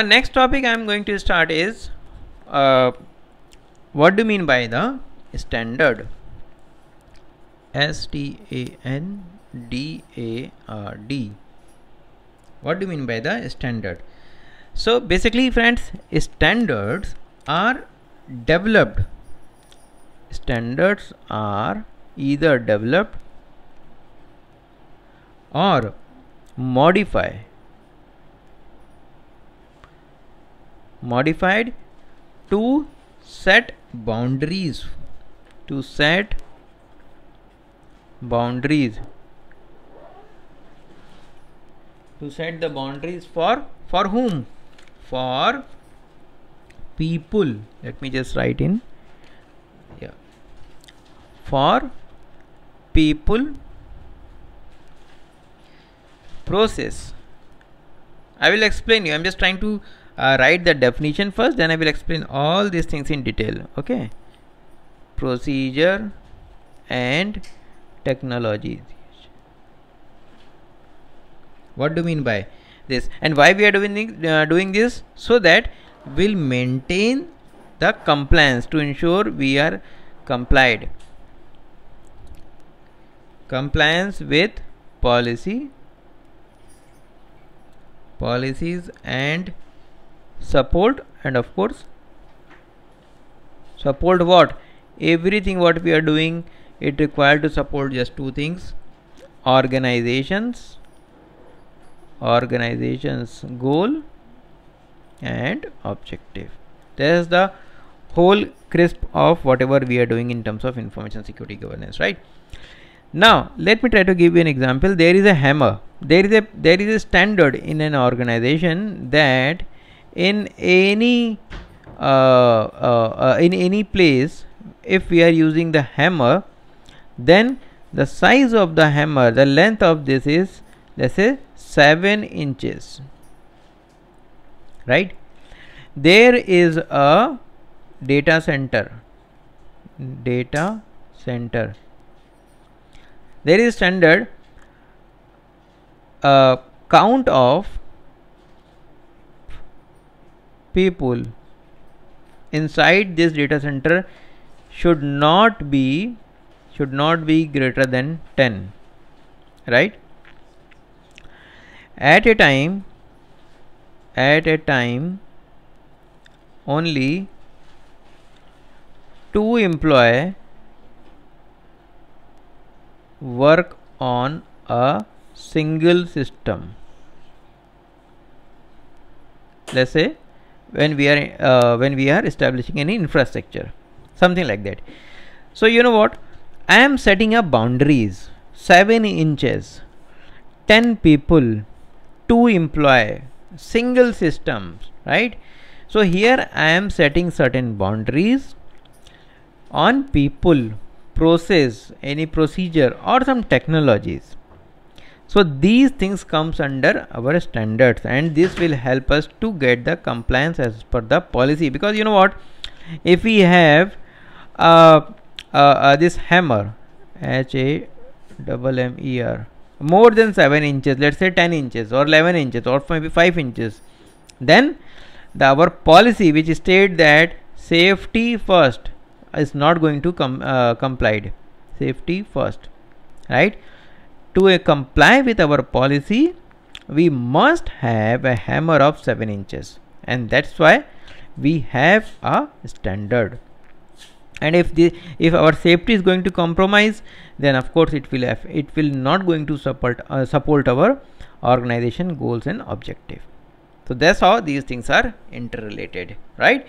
now next topic i am going to start is uh, what do you mean by the standard s t a n d a r d what do you mean by the standard so basically friends standards are developed standards are either developed or modify modified to set boundaries to set boundaries to set the boundaries for for whom for people let me just write in yeah for people process i will explain you i'm just trying to uh, write the definition first then I will explain all these things in detail okay procedure and technology what do you mean by this and why we are doing uh, doing this so that we'll maintain the compliance to ensure we are complied compliance with policy policies and support and of course support what everything what we are doing it required to support just two things organizations organizations goal and objective this is the whole crisp of whatever we are doing in terms of information security governance right now let me try to give you an example there is a hammer there is a there is a standard in an organization that in any uh, uh, uh, in any place if we are using the hammer then the size of the hammer the length of this is let's say 7 inches right there is a data center data center there is standard uh, count of people inside this data center should not be should not be greater than 10 right at a time at a time only two employee work on a single system let's say when we are uh, when we are establishing any infrastructure something like that so you know what i am setting up boundaries 7 inches 10 people 2 employee single systems right so here i am setting certain boundaries on people process any procedure or some technologies so these things comes under our standards and this will help us to get the compliance as per the policy because you know what if we have uh, uh, uh, this hammer h a double m e r more than 7 inches let's say 10 inches or 11 inches or maybe 5 inches then the our policy which state that safety first is not going to come uh, complied safety first right to uh, comply with our policy, we must have a hammer of 7 inches and that's why we have a standard and if the if our safety is going to compromise then of course it will have, it will not going to support uh, support our organization goals and objective so that's how these things are interrelated right